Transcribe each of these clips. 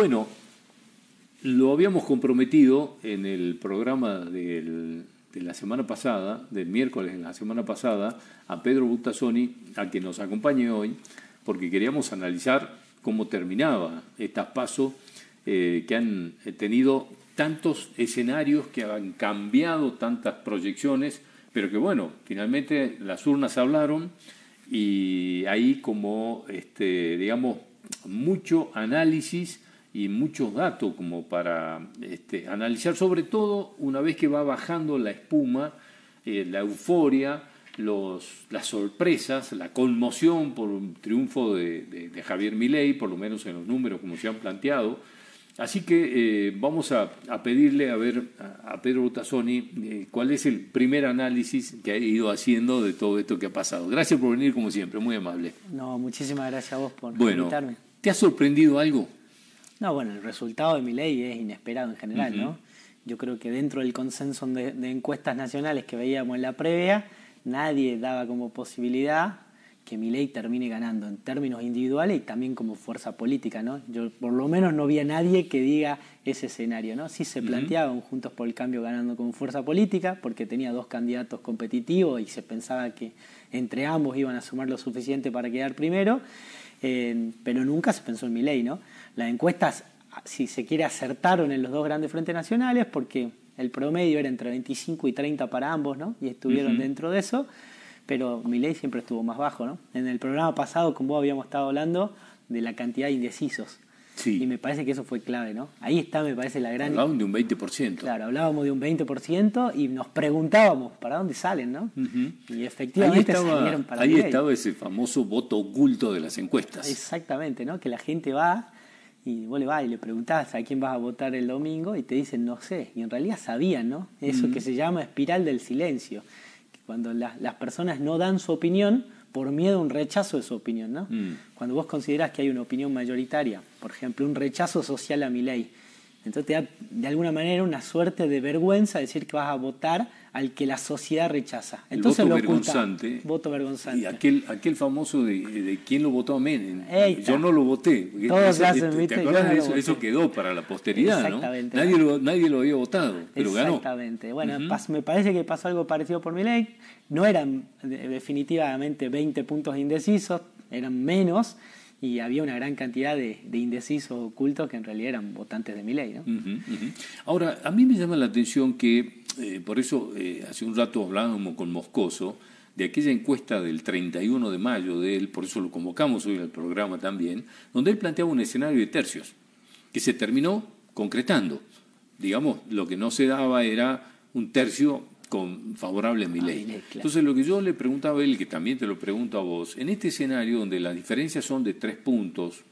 Bueno, lo habíamos comprometido en el programa de la semana pasada, del miércoles de la semana pasada, a Pedro Buttasoni a quien nos acompañe hoy, porque queríamos analizar cómo terminaba este paso, eh, que han tenido tantos escenarios, que han cambiado tantas proyecciones, pero que bueno, finalmente las urnas hablaron y ahí como, este, digamos, mucho análisis y muchos datos como para este, analizar, sobre todo una vez que va bajando la espuma, eh, la euforia, las sorpresas, la conmoción por un triunfo de, Javier Milei, por lo menos en los números como se han planteado. Así que eh, vamos a, pedirle a ver a, Pedro Tassoni eh, cuál es el primer análisis que ha ido haciendo de todo esto que ha pasado. Gracias por venir como siempre, muy amable. No, muchísimas gracias a vos por invitarme. ¿Te ha sorprendido algo? No, bueno, el resultado de mi ley es inesperado en general, ¿no? Yo creo que dentro del consenso de, encuestas nacionales que veíamos en la previa, nadie daba como posibilidad que mi ley termine ganando en términos individuales y también como fuerza política, ¿no? Yo por lo menos no vi a nadie que diga ese escenario, ¿no? Sí se planteaban Juntos por el Cambio ganando como fuerza política porque tenía dos candidatos competitivos y se pensaba que entre ambos iban a sumar lo suficiente para quedar primero pero nunca se pensó en mi ley, ¿no? Las encuestas, si se quiere, acertaron en los dos grandes frentes nacionales porque el promedio era entre 25 y 30 para ambos, ¿no? Y estuvieron dentro de eso, pero mi ley siempre estuvo más bajo, En el programa pasado, como vos habíamos estado hablando de la cantidad de indecisos. Y me parece que eso fue clave, ¿no? Ahí está, me parece, la gran... Hablábamos de un 20%. Claro, hablábamos de un 20% y nos preguntábamos para dónde salen, ¿no? Y efectivamente ahí estaba, Ahí estaba ese famoso voto oculto de las encuestas. Exactamente, ¿no? Que la gente va y vos le vas y le preguntás a quién vas a votar el domingo y te dicen no sé. Y en realidad sabían, ¿no? Eso que se llama espiral del silencio. cuando las personas no dan su opinión por miedo a un rechazo de su opinión. ¿no? Mm. Cuando vos consideras que hay una opinión mayoritaria, por ejemplo, un rechazo social a mi ley, entonces te da de alguna manera una suerte de vergüenza decir que vas a votar al que la sociedad rechaza. Entonces voto vergonzante. Voto vergonzante. Y aquel, aquel famoso de, de quién lo votó a Menem. Yo no lo voté. Todos eso, hacen, ¿Te, eso? quedó para la posteridad, ¿no? Nadie lo, nadie lo había votado, pero ganó. Exactamente. Bueno, me parece que pasó algo parecido por mi ley. No eran definitivamente 20 puntos indecisos, eran menos y había una gran cantidad de, indecisos ocultos que en realidad eran votantes de mi ley. ¿no? Ahora, a mí me llama la atención que eh, por eso eh, hace un rato hablábamos con Moscoso de aquella encuesta del 31 de mayo de él, por eso lo convocamos hoy en el programa también, donde él planteaba un escenario de tercios, que se terminó concretando. Digamos, lo que no se daba era un tercio con, favorable a mi ah, ley. Entonces, lo que yo le preguntaba a él, que también te lo pregunto a vos, en este escenario donde las diferencias son de tres puntos,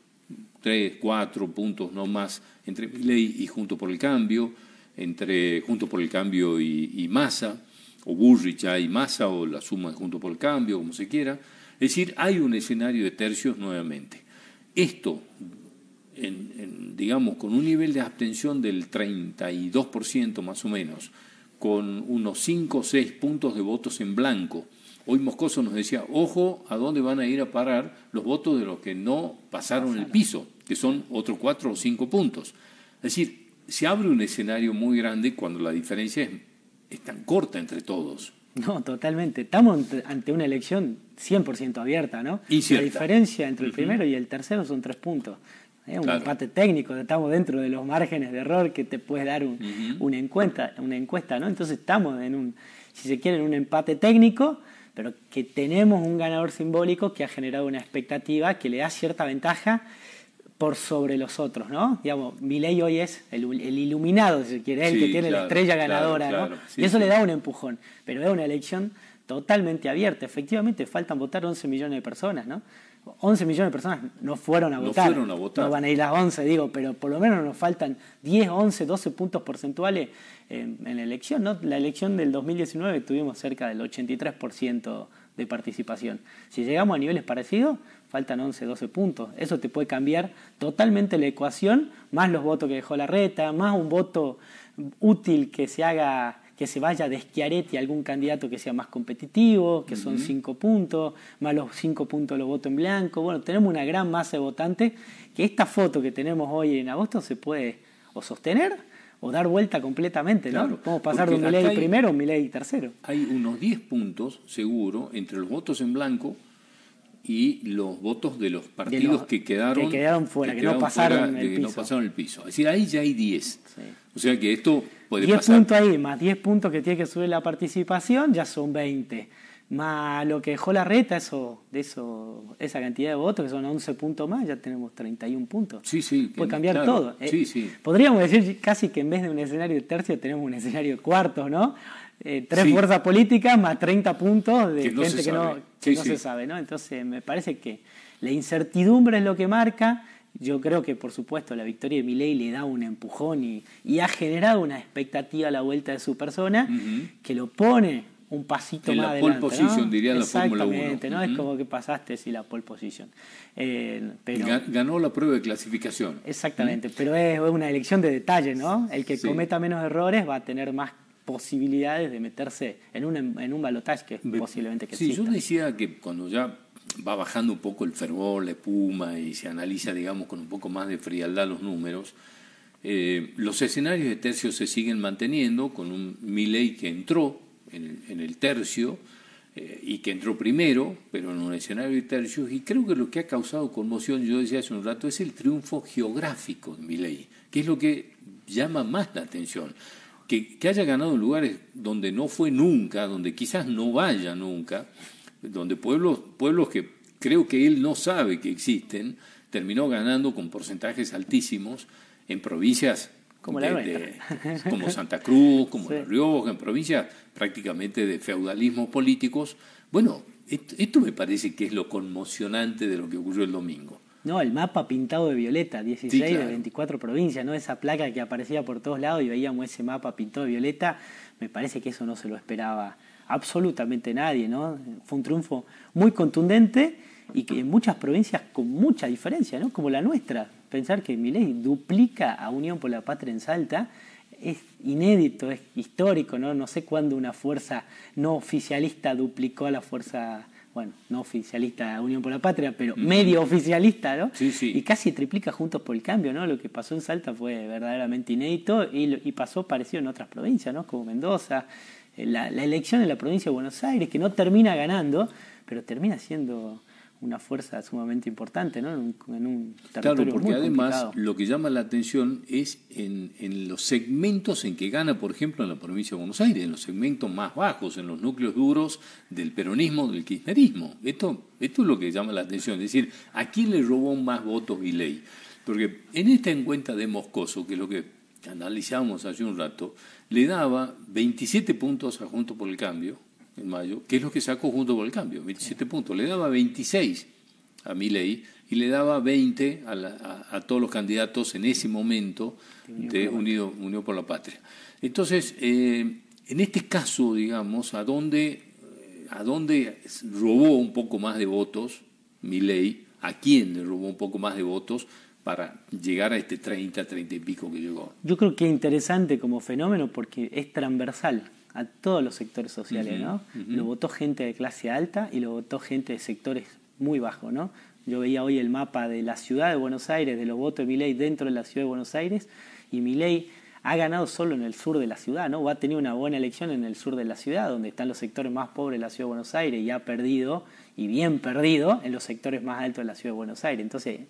tres, cuatro puntos no más entre mi ley y Junto por el Cambio, entre Junto por el Cambio y, masa... Massa, o Burricha y masa... o la suma de Junto por el Cambio, como se quiera. Es decir, hay un escenario de tercios nuevamente. Esto, digamos, con un nivel de abstención del 32% más o menos, con unos 5 o 6 puntos de votos en blanco. Hoy Moscoso nos decía, ojo a dónde van a ir a parar los votos de los que no pasaron el piso, que son otros 4 o 5 puntos. Es decir, se abre un escenario muy grande cuando la diferencia es, tan corta entre todos. No, totalmente. Estamos ante una elección 100% abierta, ¿no? Y la diferencia entre el primero y el tercero son tres puntos. ¿eh? Un empate técnico, estamos dentro de los márgenes de error que te puede dar una, encuesta, una encuesta, ¿no? Entonces estamos en un, si se quiere, en un empate técnico, pero que tenemos un ganador simbólico que ha generado una expectativa que le da cierta ventaja por sobre los otros, ¿no? Digamos, Milei hoy es el, iluminado, si se quiere, el que tiene la estrella ganadora, ¿no? y eso le da un empujón, pero es una elección totalmente abierta. Efectivamente, faltan votar 11 millones de personas, ¿no? 11 millones de personas no fueron a no votar. Fueron a votar. No van a ir las 11, digo, pero por lo menos nos faltan 10, 11, 12 puntos porcentuales en, en la elección, ¿no? La elección del 2019 tuvimos cerca del 83% de participación. Si llegamos a niveles parecidos, faltan 11, 12 puntos. Eso te puede cambiar totalmente la ecuación, más los votos que dejó la reta, más un voto útil que se haga que se vaya de Schiaretti a algún candidato que sea más competitivo, que son 5 puntos, más los 5 puntos los votos en blanco. Bueno, tenemos una gran masa de votantes que esta foto que tenemos hoy en agosto se puede o sostener dar vuelta completamente, ¿no? Podemos pasar de un Milei primero a un Milei tercero. Hay unos 10 puntos, seguro, entre los votos en blanco y los votos de los partidos que quedaron, que quedaron fuera, que, quedaron no, pasaron fuera, el piso. no pasaron el piso. Es decir, ahí ya hay 10. O sea que esto puede pasar. 10 puntos ahí, más 10 puntos que tiene que subir la participación, ya son 20 más lo que dejó la reta, eso, de eso, esa cantidad de votos, que son 11 puntos más, ya tenemos 31 puntos. Sí, sí. Puede cambiar todo. Eh. Sí, sí. Podríamos decir casi que en vez de un escenario tercio tenemos un escenario cuarto ¿no? Eh, tres fuerzas políticas más 30 puntos de gente que no, se sabe, ¿no? Entonces me parece que la incertidumbre es lo que marca. Yo creo que, por supuesto, la victoria de Milei le da un empujón y, ha generado una expectativa a la vuelta de su persona que lo pone un pasito en la Pole position, diría la Fórmula 1. Exactamente, ¿no? Es como que pasaste si la pole position. Eh, ganó la prueba de clasificación. Exactamente, pero es una elección de detalle, ¿no? El que cometa menos errores va a tener más posibilidades de meterse en un, en un balotaje que posiblemente que sí, yo decía que cuando ya va bajando un poco el fervor, la espuma y se analiza, digamos, con un poco más de frialdad los números, eh, los escenarios de tercio se siguen manteniendo con un Milley que entró en, el tercio eh, y que entró primero, pero en un escenario de tercios. Y creo que lo que ha causado conmoción, yo decía hace un rato, es el triunfo geográfico de ley, que es lo que llama más la atención. Que, que haya ganado en lugares donde no fue nunca, donde quizás no vaya nunca, donde pueblos, pueblos que creo que él no sabe que existen, terminó ganando con porcentajes altísimos en provincias como, Santa Cruz, como La Rioja, en provincias prácticamente de feudalismos políticos. Bueno, esto, me parece que es lo conmocionante de lo que ocurrió el domingo. No, el mapa pintado de violeta, 16 de 24 provincias, ¿no? Esa placa que aparecía por todos lados y veíamos ese mapa pintado de violeta, me parece que eso no se lo esperaba absolutamente nadie, ¿no? Fue un triunfo muy contundente y que en muchas provincias con mucha diferencia, ¿no? Como la nuestra, Pensar que Milei duplica a Unión por la Patria en Salta es inédito, es histórico, ¿no? No sé cuándo una fuerza no oficialista duplicó a la fuerza, bueno, no oficialista Unión por la Patria, pero medio oficialista, ¿no? Sí, sí. Y casi triplica Juntos por el Cambio, ¿no? Lo que pasó en Salta fue verdaderamente inédito y, y pasó parecido en otras provincias, ¿no? Como Mendoza, eh, la elección en la provincia de Buenos Aires, que no termina ganando, pero termina siendo una fuerza sumamente importante ¿no? en, un, en un territorio Claro, porque además lo que llama la atención es en, los segmentos en que gana, por ejemplo, en la provincia de Buenos Aires, en los segmentos más bajos, en los núcleos duros del peronismo, del kirchnerismo. Esto, esto es lo que llama la atención, es decir, ¿a quién le robó más votos y ley? Porque en esta encuesta de Moscoso, que es lo que analizamos hace un rato, le daba 27 puntos a Junto por el Cambio, en mayo, que es lo que sacó junto con el cambio, 27 puntos. Le daba 26 a mi ley y le daba 20 a, todos los candidatos en ese momento de Unido, Unión por la Patria. Entonces, eh, en este caso, digamos, a dónde, a dónde robó un poco más de votos mi ley, a quién le robó un poco más de votos, para llegar a este 30, 30 y pico que llegó. Yo creo que es interesante como fenómeno porque es transversal a todos los sectores sociales, ¿no? Lo votó gente de clase alta y lo votó gente de sectores muy bajos, ¿no? Yo veía hoy el mapa de la ciudad de Buenos Aires, de los votos de ley dentro de la ciudad de Buenos Aires, y ley ha ganado solo en el sur de la ciudad, ¿no? O ha tenido una buena elección en el sur de la ciudad, donde están los sectores más pobres de la ciudad de Buenos Aires, y ha perdido, y bien perdido, en los sectores más altos de la ciudad de Buenos Aires. Entonces,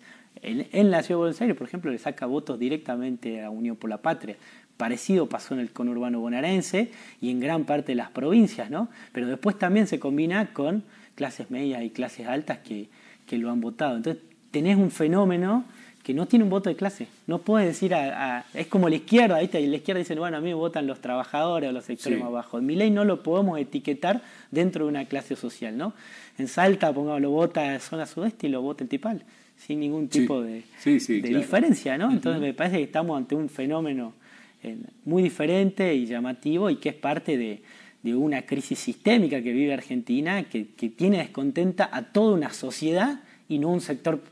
en, en, la ciudad de Buenos Aires, por ejemplo, le saca votos directamente a Unión por la Patria. Parecido pasó en el conurbano bonaerense y en gran parte de las provincias, ¿no? Pero después también se combina con clases medias y clases altas que, que lo han votado. Entonces, tenés un fenómeno que no tiene un voto de clase. No puedes decir, a, es como la izquierda, ¿viste? Y la izquierda dice, bueno, a mí me votan los trabajadores o los sectores más bajos. En mi ley no lo podemos etiquetar dentro de una clase social, ¿no? En Salta, pongamos, lo vota zona sudeste y lo vota el Tipal sin ningún tipo de, diferencia, ¿no? Entonces me parece que estamos ante un fenómeno eh, muy diferente y llamativo y que es parte de, una crisis sistémica que vive Argentina, que, tiene descontenta a toda una sociedad y no un sector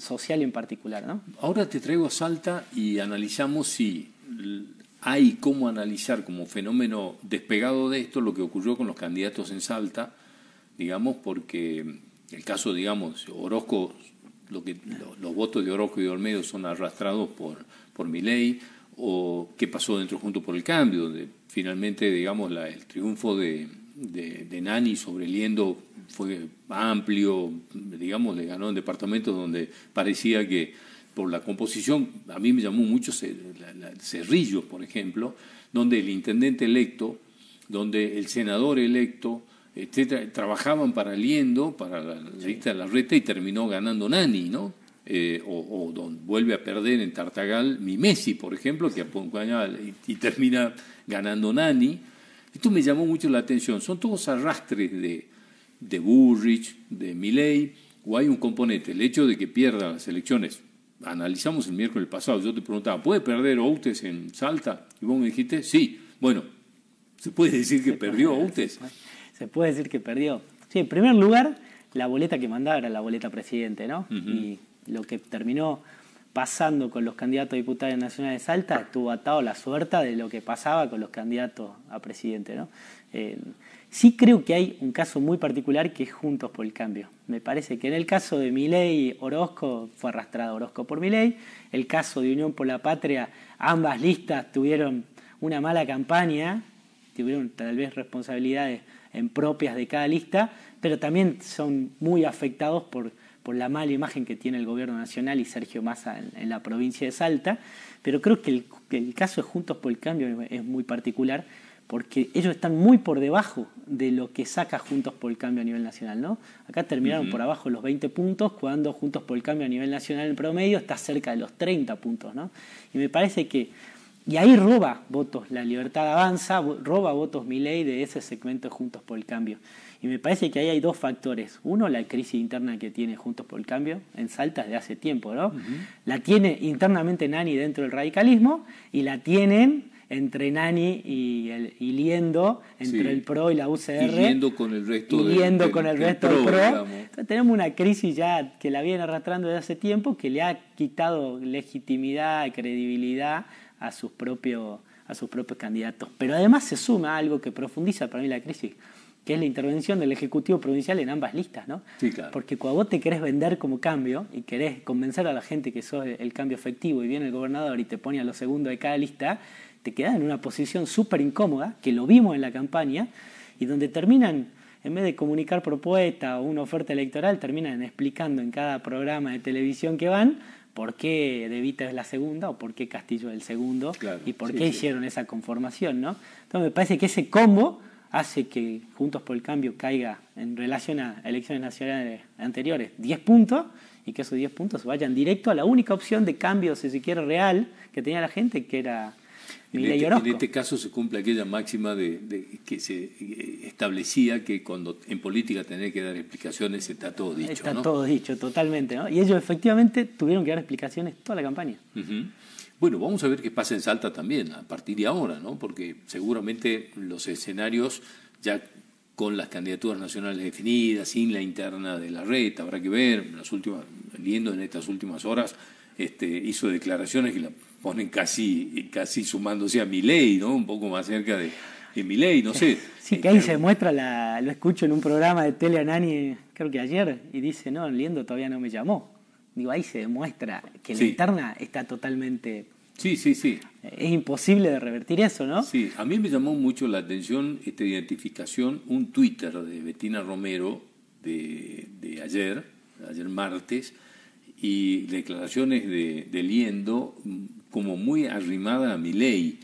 social en particular, ¿no? Ahora te traigo Salta y analizamos si hay cómo analizar como fenómeno despegado de esto lo que ocurrió con los candidatos en Salta, digamos, porque el caso, digamos, Orozco lo que, los votos de Orozco y de Olmedo son arrastrados por, por mi ley, o qué pasó dentro junto por el cambio, donde finalmente, digamos, el triunfo de, de, de, Nani sobre Liendo fue amplio, digamos, le ganó en departamentos donde parecía que por la composición, a mí me llamó mucho Cerrillos, por ejemplo, donde el intendente electo, donde el senador electo, trabajaban para Liendo, para la lista La Reta, y terminó ganando Nani, ¿no? Eh, o, don, vuelve a perder en Tartagal mi Messi, por ejemplo, que y, y termina ganando Nani. Esto me llamó mucho la atención. Son todos arrastres de, de Burrich, de Milley, o hay un componente, el hecho de que pierdan las elecciones. Analizamos el miércoles pasado, yo te preguntaba, ¿puede perder Outes en Salta? Y vos me dijiste, sí. Bueno, se puede decir que perdió Outes se puede decir que perdió. Sí, en primer lugar, la boleta que mandaba era la boleta presidente, ¿no? Y lo que terminó pasando con los candidatos a diputados nacionales de Salta... estuvo atado la suerte de lo que pasaba con los candidatos a presidente, ¿no? Eh, sí creo que hay un caso muy particular que es Juntos por el Cambio. Me parece que en el caso de Milei, Orozco fue arrastrado Orozco por Milei. El caso de Unión por la Patria, ambas listas tuvieron una mala campaña, tuvieron tal vez responsabilidades en propias de cada lista, pero también son muy afectados por, por la mala imagen que tiene el gobierno nacional y Sergio Massa en, la provincia de Salta. Pero creo que el, caso de Juntos por el Cambio es muy particular porque ellos están muy por debajo de lo que saca Juntos por el Cambio a nivel nacional. ¿no? Acá terminaron por abajo los 20 puntos, cuando Juntos por el Cambio a nivel nacional en promedio está cerca de los 30 puntos. ¿no? Y me parece que y ahí roba votos, la libertad avanza, roba votos mi ley de ese segmento Juntos por el Cambio. Y me parece que ahí hay dos factores. Uno, la crisis interna que tiene Juntos por el Cambio, en Salta de hace tiempo, ¿no? La tiene internamente Nani dentro del radicalismo y la tienen entre Nani y, el, Liendo, entre el PRO y la UCR. Y liendo con el resto del, con el resto tenemos una crisis ya que la viene arrastrando desde hace tiempo, que le ha quitado legitimidad, credibilidad a sus, a sus propios candidatos. Pero además se suma algo que profundiza para mí la crisis, que es la intervención del Ejecutivo Provincial en ambas listas, ¿no? Porque cuando vos te querés vender como cambio y querés convencer a la gente que sos el cambio efectivo y viene el gobernador y te pone a lo segundo de cada lista, te quedás en una posición súper incómoda, que lo vimos en la campaña, y donde terminan, en vez de comunicar propuesta o una oferta electoral, terminan explicando en cada programa de televisión que van por qué De Vita es la segunda o por qué Castillo es el segundo y por qué hicieron esa conformación, ¿no? Entonces me parece que ese combo hace que Juntos por el Cambio caiga en relación a elecciones nacionales anteriores 10 puntos y que esos 10 puntos vayan directo a la única opción de cambio, si se quiere, real que tenía la gente, que era en, este, este, caso se cumple aquella máxima de, que se eh, establecía que cuando en política tenés que dar explicaciones está todo dicho. Está todo dicho, totalmente. ¿no? Y ellos efectivamente tuvieron que dar explicaciones toda la campaña. Bueno, vamos a ver qué pasa en Salta también a partir de ahora, ¿no? porque seguramente los escenarios ya con las candidaturas nacionales definidas, sin la interna de la red, habrá que ver, en las últimas, viendo en estas últimas horas, este, hizo declaraciones que la ponen casi, casi sumándose a mi ley, ¿no? Un poco más cerca de, mi ley, no sé. Sí, que ahí eh, se muestra, la, lo escucho en un programa de Teleanani, creo que ayer, y dice, no, Liendo todavía no me llamó. Digo, ahí se demuestra que la interna está totalmente... Sí, sí, sí. Eh, es imposible de revertir eso, ¿no? Sí, a mí me llamó mucho la atención esta identificación, un Twitter de Betina Romero de, ayer, ayer martes, y declaraciones de Liendo como muy arrimada a mi ley,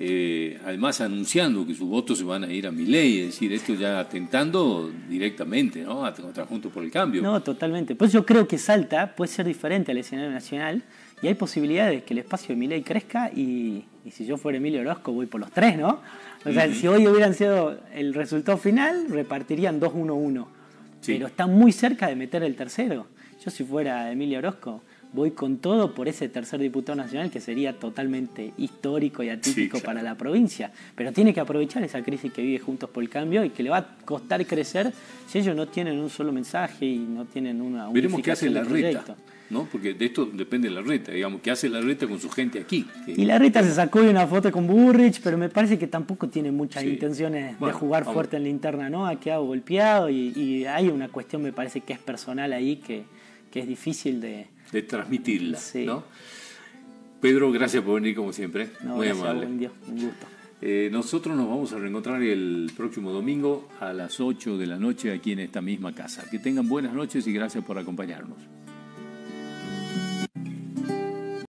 eh, además anunciando que sus votos se van a ir a mi ley, es decir, esto ya atentando directamente ¿no? contra Juntos por el Cambio. No, totalmente. Pues yo creo que Salta puede ser diferente al escenario nacional y hay posibilidades que el espacio de mi ley crezca y, si yo fuera Emilio Orozco voy por los tres, ¿no? O sea, si hoy hubieran sido el resultado final, repartirían 2-1-1. Pero está muy cerca de meter el tercero. Yo si fuera Emilio Orozco, voy con todo por ese tercer diputado nacional que sería totalmente histórico y atípico para la provincia. Pero tiene que aprovechar esa crisis que vive Juntos por el Cambio y que le va a costar crecer si ellos no tienen un solo mensaje y no tienen una... Veremos qué hace la reta. ¿no? Porque de esto depende la reta, digamos, qué hace la reta con su gente aquí. Y la reta se sacó de una foto con Burrich, pero me parece que tampoco tiene muchas intenciones de jugar fuerte en la interna, ¿no? Ha quedado golpeado y hay una cuestión, me parece que es personal ahí que que es difícil de... transmitirla, Pedro, gracias por venir como siempre. Muy amable. Un gusto. Eh, nosotros nos vamos a reencontrar el próximo domingo a las 8 de la noche aquí en esta misma casa. Que tengan buenas noches y gracias por acompañarnos.